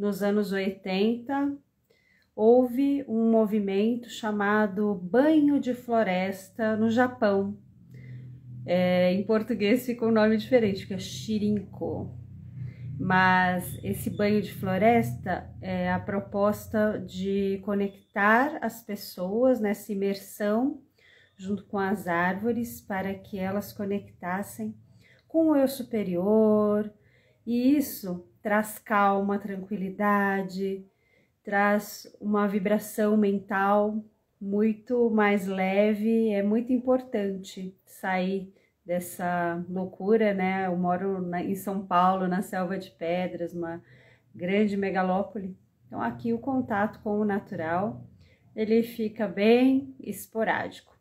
nos anos 80, houve um movimento chamado Banho de Floresta no Japão. É, em português fica um nome diferente, que é Shirinko. Mas esse banho de floresta é a proposta de conectar as pessoas nessa imersão junto com as árvores para que elas conectassem com o eu superior. E isso traz calma, tranquilidade, traz uma vibração mental muito mais leve. É muito importante sair dessa loucura, né? Eu moro na, em São Paulo, na Selva de Pedras, uma grande megalópole. Então aqui o contato com o natural, ele fica bem esporádico.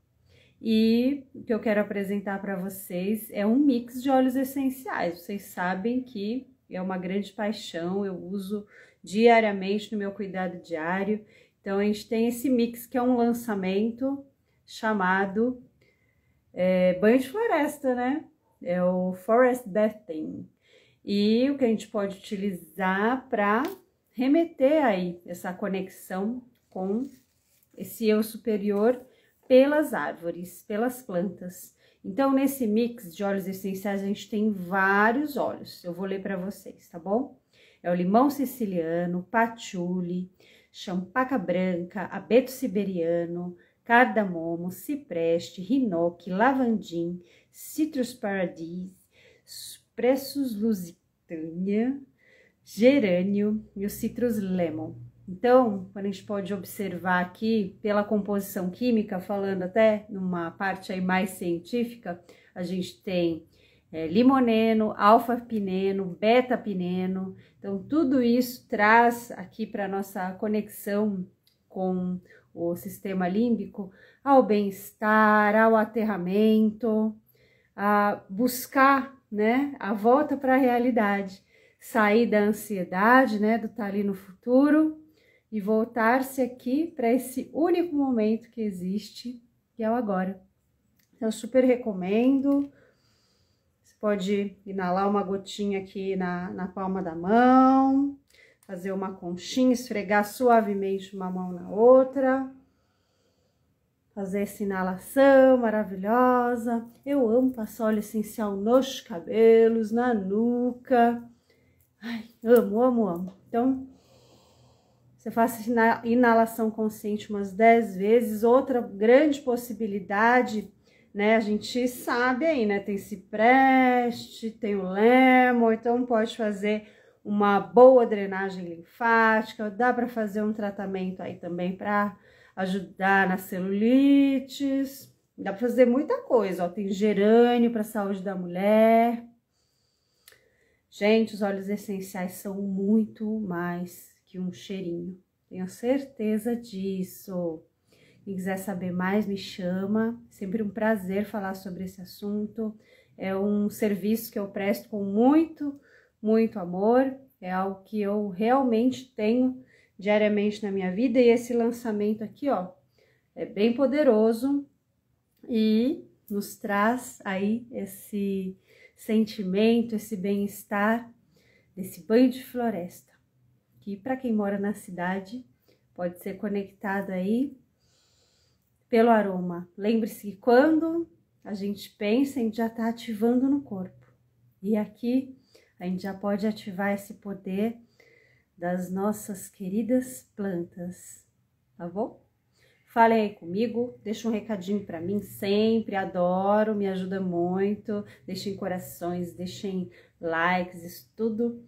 E o que eu quero apresentar para vocês é um mix de óleos essenciais. Vocês sabem que é uma grande paixão, eu uso diariamente no meu cuidado diário. Então a gente tem esse mix que é um lançamento chamado é, banho de floresta, né? É o Forest Bathing. E o que a gente pode utilizar para remeter aí essa conexão com esse eu superior pelas árvores, pelas plantas. Então, nesse mix de óleos essenciais, a gente tem vários óleos. Eu vou ler para vocês, tá bom? É o limão siciliano, patchouli, champaca branca, abeto siberiano, cardamomo, cipreste, rinoque, lavandim, citrus paradis, pressus lusitânia, gerânio e o citrus lemon. Então, a gente pode observar aqui, pela composição química, falando até numa parte aí mais científica, a gente tem é, limoneno, alfa-pineno, beta-pineno. Então, tudo isso traz aqui para nossa conexão com o sistema límbico ao bem-estar, ao aterramento, a buscar né, a volta para a realidade, sair da ansiedade, né, do estar tá ali no futuro e voltar-se aqui para esse único momento que existe, que é o agora. Então, eu super recomendo. Você pode inalar uma gotinha aqui na, na palma da mão, fazer uma conchinha, esfregar suavemente uma mão na outra. Fazer essa inalação maravilhosa. Eu amo passar óleo essencial nos cabelos, na nuca. Ai, amo, amo, amo. Então, você faça inalação consciente umas 10 vezes. Outra grande possibilidade, né? A gente sabe aí, né? Tem cipreste, tem o lemo, então pode fazer uma boa drenagem linfática. Dá para fazer um tratamento aí também para ajudar nas celulites. Dá para fazer muita coisa, ó. Tem gerânio para saúde da mulher. Gente, os óleos essenciais são muito mais que um cheirinho. Tenho certeza disso. Quem quiser saber mais, me chama. Sempre um prazer falar sobre esse assunto. É um serviço que eu presto com muito, muito amor. É algo que eu realmente tenho diariamente na minha vida. E esse lançamento aqui, ó, é bem poderoso e nos traz aí esse sentimento, esse bem-estar desse banho de floresta aqui para quem mora na cidade, pode ser conectado aí pelo aroma. Lembre-se que quando a gente pensa, a gente já está ativando no corpo. E aqui a gente já pode ativar esse poder das nossas queridas plantas, tá bom? Falem aí comigo, deixa um recadinho para mim sempre, adoro, me ajuda muito. Deixem corações, deixem likes, isso tudo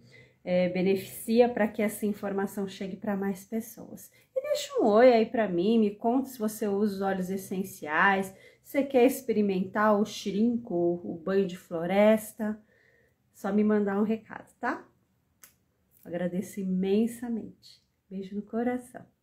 é, beneficia para que essa informação chegue para mais pessoas. E deixa um oi aí para mim, me conta se você usa os óleos essenciais, se quer experimentar o xerinco, o banho de floresta, só me mandar um recado, tá? Agradeço imensamente. Beijo no coração.